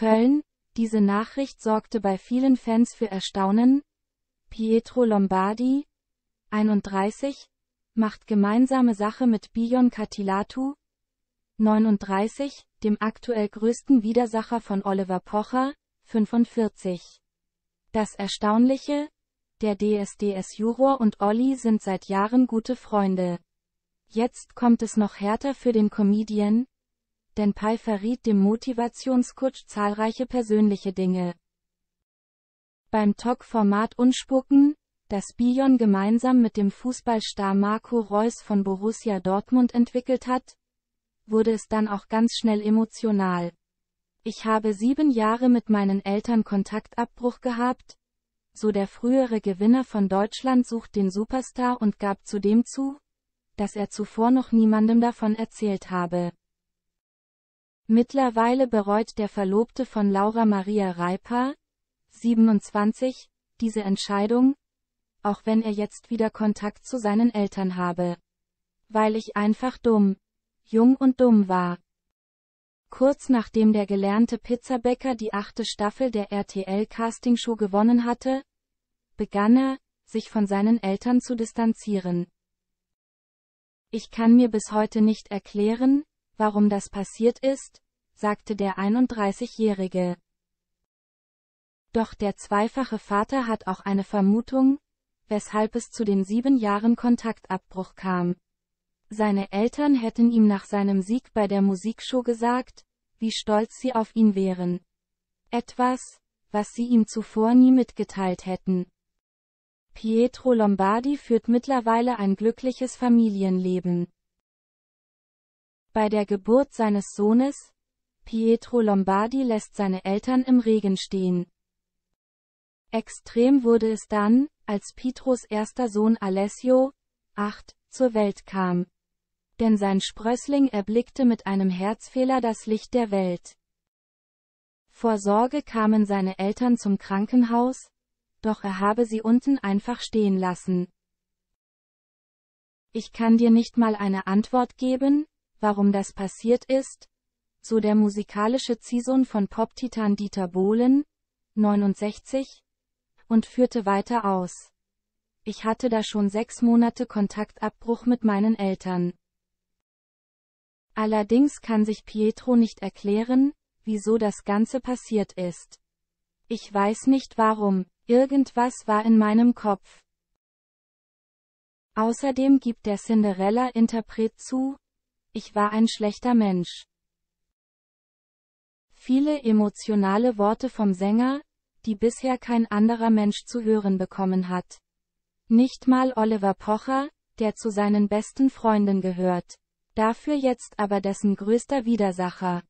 Köln, diese Nachricht sorgte bei vielen Fans für Erstaunen. Pietro Lombardi, 31, macht gemeinsame Sache mit Bion Catilatu, 39, dem aktuell größten Widersacher von Oliver Pocher, 45. Das Erstaunliche, der DSDS-Juror und Olli sind seit Jahren gute Freunde. Jetzt kommt es noch härter für den Comedian, denn Pai verriet dem Motivationscoach zahlreiche persönliche Dinge. Beim Talk-Format Unspucken, das Bion gemeinsam mit dem Fußballstar Marco Reus von Borussia Dortmund entwickelt hat, wurde es dann auch ganz schnell emotional. Ich habe sieben Jahre mit meinen Eltern Kontaktabbruch gehabt, so der frühere Gewinner von Deutschland sucht den Superstar und gab zudem zu, dass er zuvor noch niemandem davon erzählt habe. Mittlerweile bereut der Verlobte von Laura Maria Reipa, 27, diese Entscheidung, auch wenn er jetzt wieder Kontakt zu seinen Eltern habe. Weil ich einfach dumm, jung und dumm war. Kurz nachdem der gelernte Pizzabäcker die achte Staffel der RTL-Castingshow gewonnen hatte, begann er, sich von seinen Eltern zu distanzieren. Ich kann mir bis heute nicht erklären, warum das passiert ist, sagte der 31-Jährige. Doch der zweifache Vater hat auch eine Vermutung, weshalb es zu den sieben Jahren Kontaktabbruch kam. Seine Eltern hätten ihm nach seinem Sieg bei der Musikshow gesagt, wie stolz sie auf ihn wären. Etwas, was sie ihm zuvor nie mitgeteilt hätten. Pietro Lombardi führt mittlerweile ein glückliches Familienleben. Bei der Geburt seines Sohnes, Pietro Lombardi lässt seine Eltern im Regen stehen. Extrem wurde es dann, als Pietros erster Sohn Alessio, 8, zur Welt kam. Denn sein Sprössling erblickte mit einem Herzfehler das Licht der Welt. Vor Sorge kamen seine Eltern zum Krankenhaus, doch er habe sie unten einfach stehen lassen. Ich kann dir nicht mal eine Antwort geben, warum das passiert ist, so der musikalische Ziehsohn von Pop-Titan Dieter Bohlen, 69, und führte weiter aus. Ich hatte da schon sechs Monate Kontaktabbruch mit meinen Eltern. Allerdings kann sich Pietro nicht erklären, wieso das Ganze passiert ist. Ich weiß nicht warum, irgendwas war in meinem Kopf. Außerdem gibt der Cinderella-Interpret zu, ich war ein schlechter Mensch. Viele emotionale Worte vom Sänger, die bisher kein anderer Mensch zu hören bekommen hat. Nicht mal Oliver Pocher, der zu seinen besten Freunden gehört. Dafür jetzt aber dessen größter Widersacher.